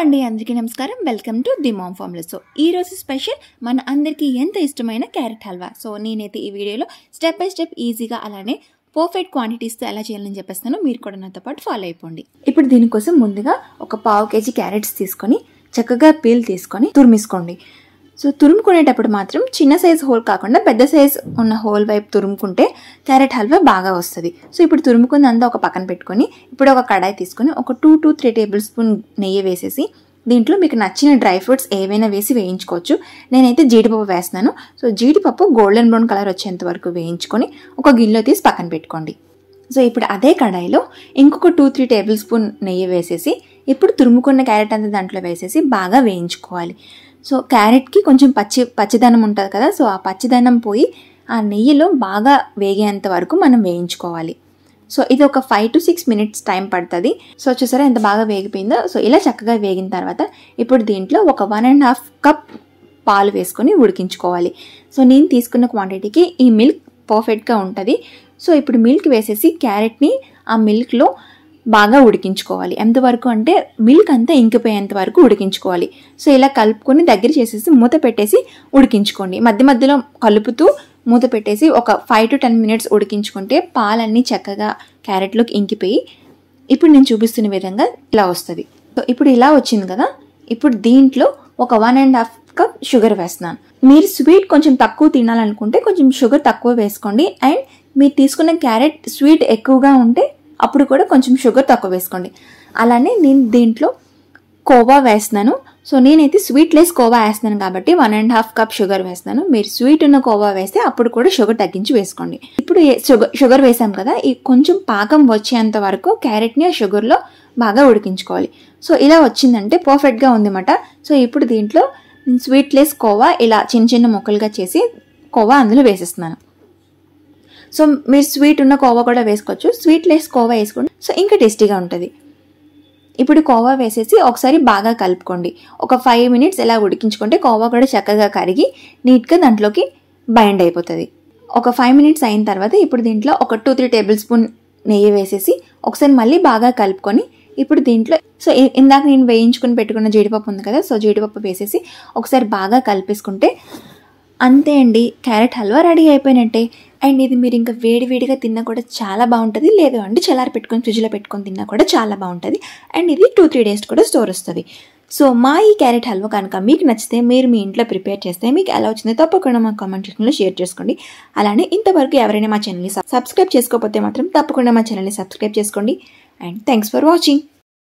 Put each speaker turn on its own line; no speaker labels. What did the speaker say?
అండి అందరికీ నమస్కారం వెల్కమ్ టు ది మామ్ ఫామ్లో సో ఈరోజు స్పెషల్ మన అందరికీ ఎంత ఇష్టమైన క్యారెట్ హల్వా సో నేనైతే ఈ వీడియోలో స్టెప్ బై స్టెప్ ఈజీగా అలానే పర్ఫెక్ట్ క్వాంటిటీస్తో ఎలా చేయాలని చెప్పేస్తాను మీరు కూడా నాతో పాటు ఫాలో అయిపోండి ఇప్పుడు దీనికోసం ముందుగా ఒక పావు కేజీ క్యారెట్స్ తీసుకొని చక్కగా పీల్ తీసుకొని తురిమిసుకోండి సో తురుముకునేటప్పుడు మాత్రం చిన్న సైజ్ హోల్ కాకుండా పెద్ద సైజ్ ఉన్న హోల్ వైపు తురుముకుంటే క్యారెట్ హల్వా బాగా వస్తుంది సో ఇప్పుడు అంతా ఒక పక్కన పెట్టుకొని ఇప్పుడు ఒక కడాయి తీసుకొని ఒక two to three tablespoon నెయ్యి వేసేసి దీంట్లో మీకు నచ్చిన డ్రై ఫ్రూట్స్ ఏవైనా వేసి వేయించుకోవచ్చు నేనైతే జీడిపప్పు వేస్తున్నాను సో జీడిపప్పు గోల్డెన్ బ్రౌన్ కలర్ వచ్చేంత వరకు వేయించుకొని ఒక గిన్నెలో తీసి పక్కన పెట్టుకోండి సో ఇప్పుడు అదే కడాయిలో ఇంకొక టూ త్రీ టేబుల్ స్పూన్ నెయ్యి వేసేసి ఇప్పుడు తురుముకున్న క్యారెట్ అంతా దాంట్లో వేసేసి బాగా వేయించుకోవాలి సో క్యారెట్కి కొంచెం పచ్చి పచ్చిదనం ఉంటుంది కదా సో ఆ పచ్చిదనం పోయి ఆ నెయ్యిలో బాగా వేగేంత వరకు మనం వేయించుకోవాలి సో ఇది ఒక five to six minutes time పడుతుంది సో చూసారా ఎంత బాగా వేగిపోయిందో సో ఇలా చక్కగా వేగిన తర్వాత ఇప్పుడు దీంట్లో ఒక వన్ అండ్ హాఫ్ కప్ పాలు వేసుకొని ఉడికించుకోవాలి సో నేను తీసుకున్న క్వాంటిటీకి ఈ మిల్క్ పర్ఫెక్ట్గా ఉంటుంది సో ఇప్పుడు మిల్క్ వేసేసి క్యారెట్ని ఆ మిల్క్లో బాగా ఉడికించుకోవాలి ఎంతవరకు అంటే మిల్క్ అంతా ఇంకిపోయేంత వరకు ఉడికించుకోవాలి సో ఇలా కలుపుకొని దగ్గర చేసేసి మూత పెట్టేసి ఉడికించుకోండి మధ్య మధ్యలో కలుపుతూ మూత పెట్టేసి ఒక ఫైవ్ టు టెన్ మినిట్స్ ఉడికించుకుంటే పాలన్నీ చక్కగా క్యారెట్లోకి ఇంకిపోయి ఇప్పుడు నేను చూపిస్తున్న విధంగా ఇలా వస్తుంది సో ఇప్పుడు ఇలా వచ్చింది కదా ఇప్పుడు దీంట్లో ఒక one and half cup sugar వేస్తున్నాను మీరు స్వీట్ కొంచెం తక్కువ తినాలనుకుంటే కొంచెం షుగర్ తక్కువ వేసుకోండి అండ్ మీరు తీసుకున్న క్యారెట్ స్వీట్ ఎక్కువగా ఉంటే అప్పుడు కూడా కొంచెం షుగర్ తక్కువ వేసుకోండి అలానే నేను దీంట్లో కోవా వేస్తున్నాను సో నేనైతే స్వీట్ లెస్ కోవా వేస్తున్నాను కాబట్టి one and half cup sugar వేస్తున్నాను మీరు స్వీట్ ఉన్న కోవా వేస్తే అప్పుడు కూడా షుగర్ తగ్గించి వేసుకోండి ఇప్పుడు షుగర్ షుగర్ వేసాం కదా ఈ కొంచెం పాకం వచ్చేంత వరకు క్యారెట్ని ఆ షుగర్లో బాగా ఉడికించుకోవాలి సో ఇలా వచ్చిందంటే పర్ఫెక్ట్గా ఉందన్నమాట సో ఇప్పుడు దీంట్లో స్వీట్ లెస్ కోవా ఇలా చిన్న చిన్న ముక్కలుగా చేసి కోవా అందులో వేసేస్తున్నాను సో మీరు స్వీట్ ఉన్న కోవా కూడా వేసుకోవచ్చు స్వీట్ లెస్ కోవా వేసుకోండి సో ఇంకా టేస్టీగా ఉంటుంది ఇప్పుడు కోవా వేసేసి ఒకసారి బాగా కలుపుకోండి ఒక ఫైవ్ మినిట్స్ ఇలా ఉడికించుకుంటే కోవా కూడా చక్కగా కరిగి నీట్గా దాంట్లోకి బైండ్ అయిపోతుంది ఒక ఫైవ్ మినిట్స్ అయిన తర్వాత ఇప్పుడు దీంట్లో ఒక టూ త్రీ టేబుల్ స్పూన్ నెయ్యి వేసేసి ఒకసారి మళ్ళీ బాగా కలుపుకొని ఇప్పుడు దీంట్లో సో ఇందాక నేను వేయించుకుని పెట్టుకున్న జీడిపప్పు ఉంది కదా సో జీడిపప్పు వేసేసి ఒకసారి బాగా కలిపేసుకుంటే అంతే అండి క్యారెట్ హల్వా రెడీ అయిపోయినట్టే అండ్ ఇది మీరు ఇంకా వేడివేడిగా తిన్నా కూడా చాలా బాగుంటుంది లేదు అంటే చల్లారి పెట్టుకొని ఫ్రిడ్జ్లో పెట్టుకొని తిన్నా కూడా చాలా బాగుంటుంది అండ్ ఇది టూ త్రీ డేస్ కూడా స్టోర్ వస్తుంది సో మా ఈ క్యారెట్ హల్వా కనుక మీకు నచ్చితే మీరు మీ ఇంట్లో ప్రిపేర్ చేస్తే మీకు ఎలా వచ్చిందో తప్పకుండా మా కామెంట్ సెక్షన్లో షేర్ చేసుకోండి అలానే ఇంతవరకు ఎవరైనా మా ఛానల్ని సబ్స్క్రైబ్ చేసుకోకపోతే మాత్రం తప్పకుండా మా ఛానల్ని సబ్స్క్రైబ్ చేసుకోండి అండ్ థ్యాంక్స్ ఫర్ వాచింగ్